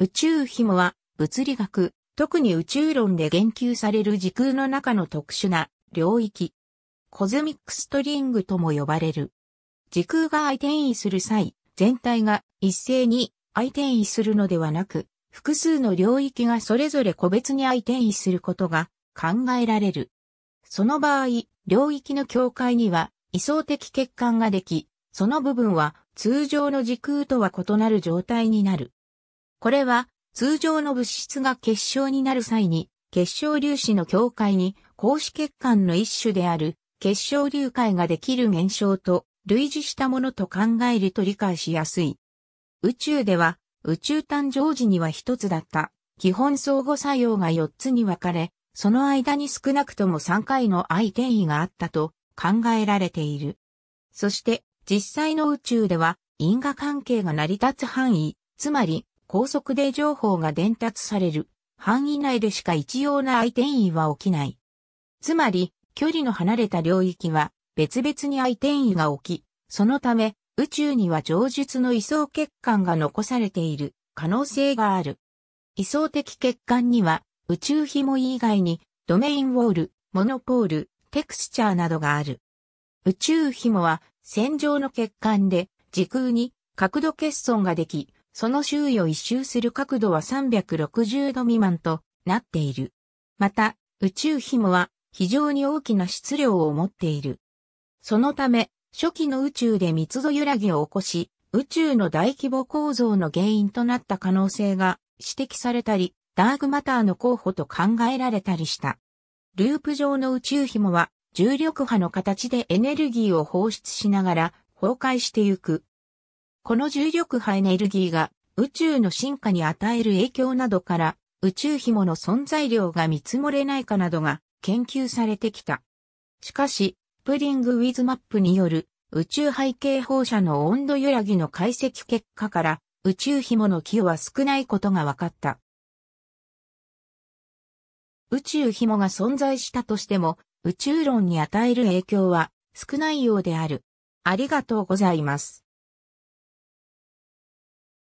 宇宙紐は物理学、特に宇宙論で言及される時空の中の特殊な領域。コズミックストリングとも呼ばれる。時空が相転移する際、全体が一斉に相転移するのではなく、複数の領域がそれぞれ個別に相転移することが考えられる。その場合、領域の境界には位相的欠陥ができ、その部分は通常の時空とは異なる状態になる。これは通常の物質が結晶になる際に結晶粒子の境界に格子血管の一種である結晶流界ができる現象と類似したものと考えると理解しやすい。宇宙では宇宙誕生時には一つだった基本相互作用が4つに分かれ、その間に少なくとも3回の相転移があったと考えられている。そして実際の宇宙では因果関係が成り立つ範囲、つまり高速で情報が伝達される範囲内でしか一様な相転移は起きない。つまり、距離の離れた領域は別々に相転移が起き、そのため宇宙には上述の位相欠陥が残されている可能性がある。位相的欠陥には宇宙紐以外にドメインウォール、モノポール、テクスチャーなどがある。宇宙紐は線状の欠陥で時空に角度欠損ができ、その周囲を一周する角度は360度未満となっている。また、宇宙紐は非常に大きな質量を持っている。そのため、初期の宇宙で密度揺らぎを起こし、宇宙の大規模構造の原因となった可能性が指摘されたり、ダークマターの候補と考えられたりした。ループ上の宇宙紐は重力波の形でエネルギーを放出しながら崩壊してゆく。この重力波エネルギーが宇宙の進化に与える影響などから宇宙紐の存在量が見積もれないかなどが研究されてきた。しかし、プリングウィズマップによる宇宙背景放射の温度揺らぎの解析結果から宇宙紐の寄与は少ないことが分かった。宇宙紐が存在したとしても宇宙論に与える影響は少ないようである。ありがとうございます。